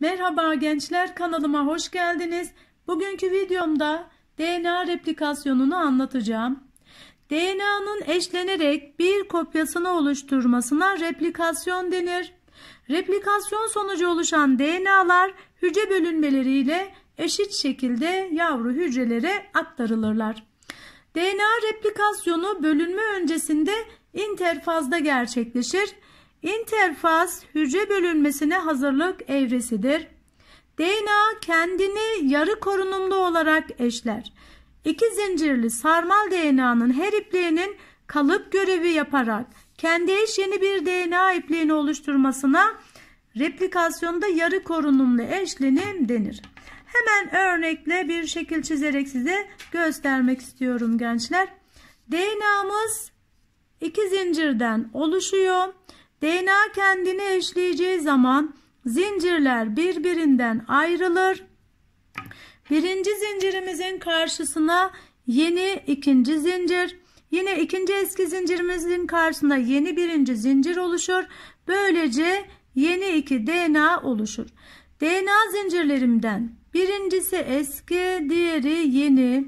Merhaba gençler kanalıma hoş geldiniz. Bugünkü videomda DNA replikasyonunu anlatacağım. DNA'nın eşlenerek bir kopyasını oluşturmasına replikasyon denir. Replikasyon sonucu oluşan DNA'lar hücre bölünmeleriyle eşit şekilde yavru hücrelere aktarılırlar. DNA replikasyonu bölünme öncesinde interfazda gerçekleşir İnterfaz hücre bölünmesine hazırlık evresidir. DNA kendini yarı korunumlu olarak eşler. İki zincirli sarmal DNA'nın her ipliğinin kalıp görevi yaparak kendi eş yeni bir DNA ipliğini oluşturmasına replikasyonda yarı korunumlu eşlenim denir. Hemen örnekle bir şekil çizerek size göstermek istiyorum gençler. DNA'mız iki zincirden oluşuyor. DNA kendini eşleyeceği zaman zincirler birbirinden ayrılır. Birinci zincirimizin karşısına yeni ikinci zincir, yine ikinci eski zincirimizin karşısına yeni birinci zincir oluşur. Böylece yeni iki DNA oluşur. DNA zincirlerimden birincisi eski, diğeri yeni.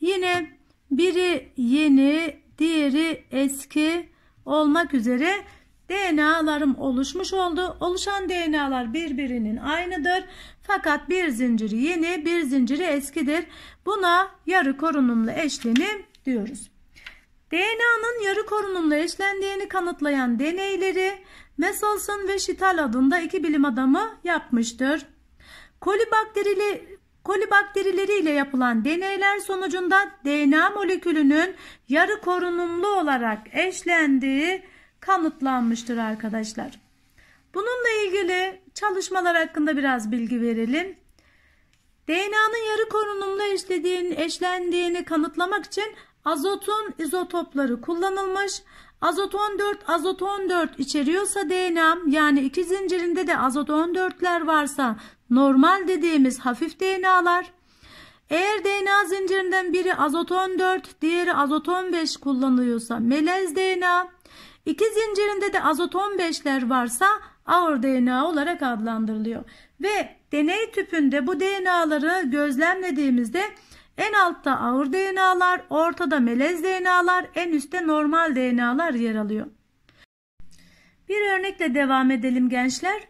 Yine biri yeni, diğeri eski olmak üzere DNA'larım oluşmuş oldu. Oluşan DNA'lar birbirinin aynıdır. Fakat bir zinciri yeni, bir zinciri eskidir. Buna yarı korunumlu eşlenim diyoruz. DNA'nın yarı korunumlu eşlendiğini kanıtlayan deneyleri Meselson ve Şital adında iki bilim adamı yapmıştır. Kolibakterili kolibakterileriyle yapılan deneyler sonucunda DNA molekülünün yarı korunumlu olarak eşlendiği kanıtlanmıştır arkadaşlar. Bununla ilgili çalışmalar hakkında biraz bilgi verelim. DNA'nın yarı korunumlu eşlediğini, eşlendiğini kanıtlamak için azotun izotopları kullanılmış. Azot 14, azot 14 içeriyorsa DNA yani iki zincirinde de azot 14'ler varsa normal dediğimiz hafif DNA'lar. Eğer DNA zincirinden biri azoton 4, diğeri azoton 5 kullanıyorsa melez DNA, İki zincirinde de azoton 5'ler varsa ağır DNA olarak adlandırılıyor. Ve deney tüpünde bu DNA'ları gözlemlediğimizde en altta ağır DNA'lar, ortada melez DNA'lar, en üstte normal DNA'lar yer alıyor. Bir örnekle devam edelim gençler.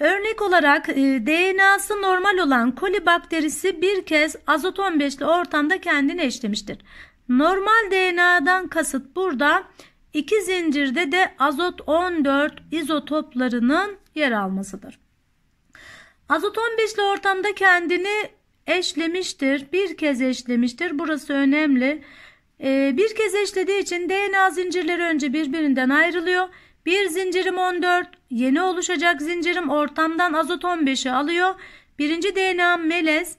Örnek olarak e, DNA'sı normal olan koli bakterisi bir kez azot 15 15'li ortamda kendini eşlemiştir. Normal DNA'dan kasıt burada iki zincirde de azot 14 izotoplarının yer almasıdır. Azot 15 15'li ortamda kendini eşlemiştir. Bir kez eşlemiştir. Burası önemli. E, bir kez eşlediği için DNA zincirleri önce birbirinden ayrılıyor. Bir zincirim 14. Yeni oluşacak zincirim ortamdan azot 15'i alıyor. Birinci DNA melez.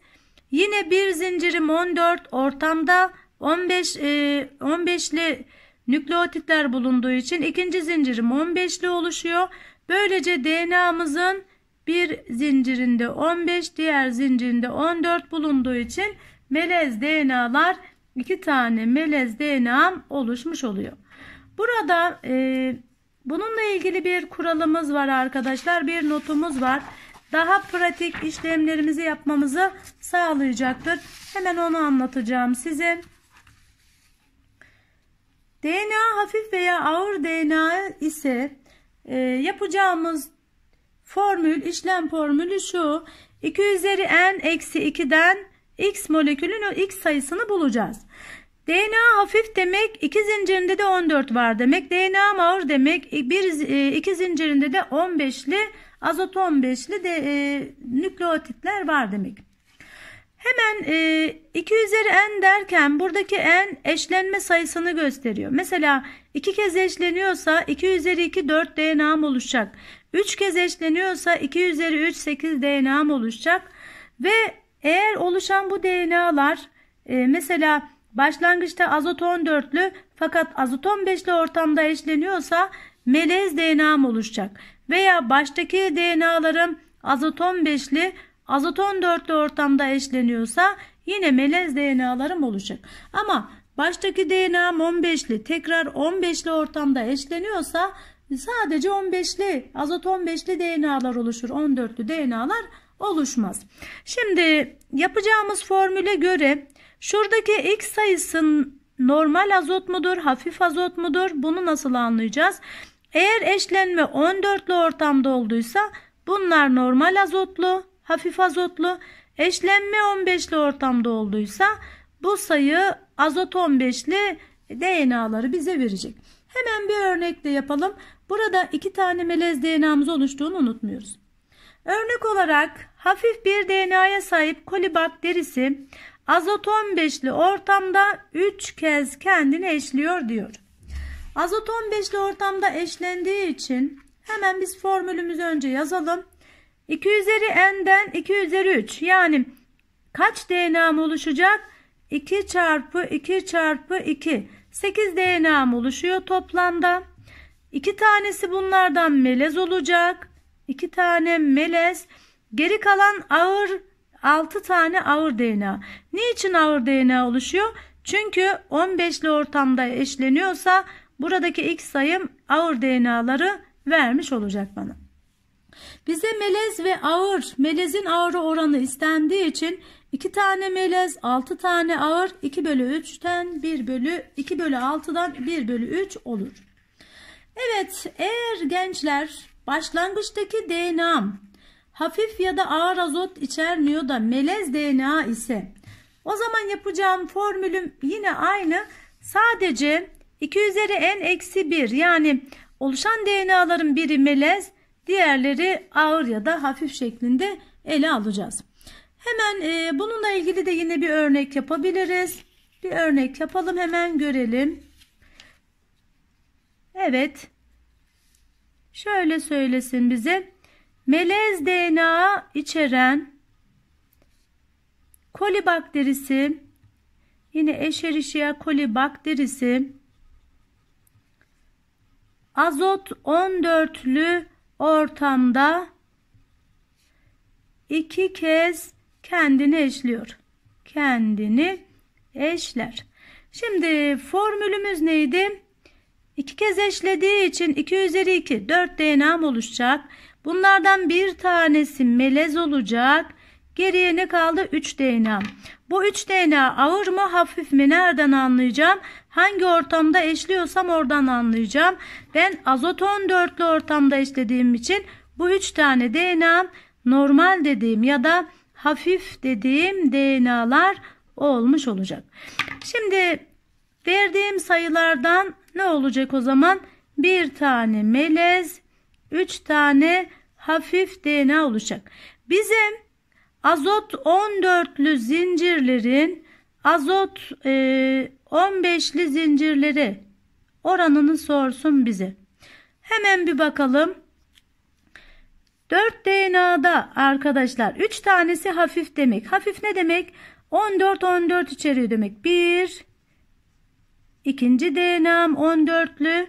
Yine bir zincirim 14. Ortamda 15 e, 15'li nükleotitler bulunduğu için ikinci zincirim 15 15'li oluşuyor. Böylece DNA'mızın bir zincirinde 15, diğer zincirinde 14 bulunduğu için melez DNA'lar iki tane melez DNA oluşmuş oluyor. Burada e, Bununla ilgili bir kuralımız var arkadaşlar. Bir notumuz var. Daha pratik işlemlerimizi yapmamızı sağlayacaktır. Hemen onu anlatacağım size. DNA hafif veya ağır DNA ise e, yapacağımız formül, işlem formülü şu. 2 üzeri n eksi 2'den x molekülün o x sayısını bulacağız. DNA hafif demek iki zincirinde de 14 var demek. DNA ağır demek bir, e, iki zincirinde de 15'li azot 15'li de, e, nükleotitler var demek. Hemen e, 2 üzeri n derken buradaki n eşlenme sayısını gösteriyor. Mesela 2 kez eşleniyorsa 2 üzeri 2 4 DNA'm oluşacak. 3 kez eşleniyorsa 2 üzeri 3 8 DNA'm oluşacak. Ve eğer oluşan bu DNA'lar e, mesela Başlangıçta azot 14'lü fakat azot 15'li ortamda eşleniyorsa melez DNA oluşacak. Veya baştaki DNA'larım azot 15'li azot 14'lü ortamda eşleniyorsa yine melez DNA'larım oluşacak. Ama baştaki DNA'm 15'li tekrar 15'li ortamda eşleniyorsa sadece 15'li azot 15'li DNA'lar oluşur. 14'lü DNA'lar oluşmaz. Şimdi yapacağımız formüle göre Şuradaki x sayısının normal azot mudur, hafif azot mudur? Bunu nasıl anlayacağız? Eğer eşlenme 14'lü ortamda olduysa bunlar normal azotlu, hafif azotlu. Eşlenme 15'li ortamda olduysa bu sayı azot 15'li DNA'ları bize verecek. Hemen bir örnekle yapalım. Burada iki tane melez DNA'mız oluştuğunu unutmuyoruz. Örnek olarak hafif bir DNA'ya sahip kolibakterisi. Azot 15'li ortamda 3 kez kendini eşliyor diyor. Azot 15'li ortamda eşlendiği için hemen biz formülümüzü önce yazalım. 2 üzeri n'den 2 üzeri 3 yani kaç DNA'm oluşacak? 2 çarpı 2 çarpı 2 8 DNA'm oluşuyor toplamda. 2 tanesi bunlardan melez olacak. 2 tane melez. Geri kalan ağır 6 tane ağır DNA. Niçin ağır DNA oluşuyor? Çünkü 15'li ortamda eşleniyorsa buradaki x sayım ağır DNA'ları vermiş olacak bana. Bize melez ve ağır, melezin ağır oranı istendiği için 2 tane melez, 6 tane ağır, 2 bölü 3'ten 1 bölü, 2 bölü 6'dan 1 bölü 3 olur. Evet, eğer gençler başlangıçtaki DNA'm hafif ya da ağır azot içermiyor da melez DNA ise o zaman yapacağım formülüm yine aynı. Sadece 2 üzeri n eksi 1 yani oluşan DNA'ların biri melez diğerleri ağır ya da hafif şeklinde ele alacağız. Hemen e, bununla ilgili de yine bir örnek yapabiliriz. Bir örnek yapalım hemen görelim. Evet. Şöyle söylesin bize melez DNA içeren koli bakterisi yine Escherichia koli bakterisi azot 14'lü ortamda iki kez kendini eşliyor. Kendini eşler. Şimdi formülümüz neydi? İki kez eşlediği için 2 üzeri 2 4 DNA oluşacak. Bunlardan bir tanesi melez olacak. Geriye ne kaldı? 3 DNA. Bu 3 DNA ağır mı hafif mi nereden anlayacağım? Hangi ortamda eşliyorsam oradan anlayacağım. Ben azot 14'lü ortamda eşlediğim için bu 3 tane DNA normal dediğim ya da hafif dediğim DNA'lar olmuş olacak. Şimdi verdiğim sayılardan ne olacak o zaman? Bir tane melez, 3 tane hafif DNA oluşacak. Bizim azot 14'lü zincirlerin azot e, 15'li zincirleri oranını sorsun bize. Hemen bir bakalım. 4 DNA'da arkadaşlar 3 tanesi hafif demek. Hafif ne demek? 14 14 içeriyor demek. 1 ikinci DNA'm 14'lü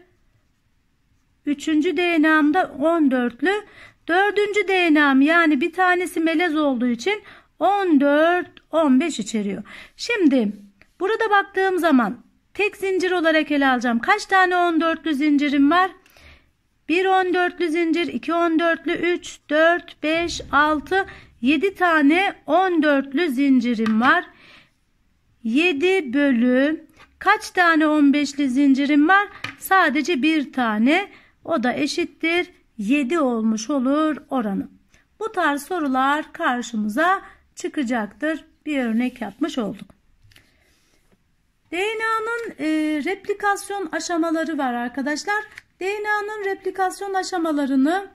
Üçüncü DNA'mda 14'lü. Dördüncü DNA'm yani bir tanesi melez olduğu için 14, 15 içeriyor. Şimdi burada baktığım zaman tek zincir olarak ele alacağım. Kaç tane 14'lü zincirim var? 1 14'lü zincir, 2 14'lü, 3, 4, 5, 6, 7 tane 14'lü zincirim var. 7 bölü kaç tane 15'li zincirim var? Sadece bir tane. O da eşittir 7 olmuş olur oranı. Bu tarz sorular karşımıza çıkacaktır. Bir örnek yapmış olduk. DNA'nın e, replikasyon aşamaları var arkadaşlar. DNA'nın replikasyon aşamalarını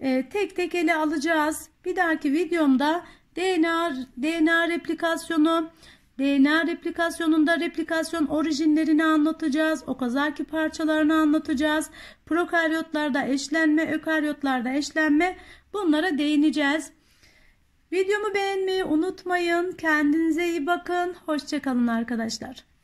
e, tek tek ele alacağız. Bir dahaki videomda DNA, DNA replikasyonu, DNA replikasyonunda replikasyon orijinlerini anlatacağız. O kazaki parçalarını anlatacağız. Prokaryotlarda eşlenme, ökaryotlarda eşlenme bunlara değineceğiz. Videomu beğenmeyi unutmayın. Kendinize iyi bakın. Hoşçakalın arkadaşlar.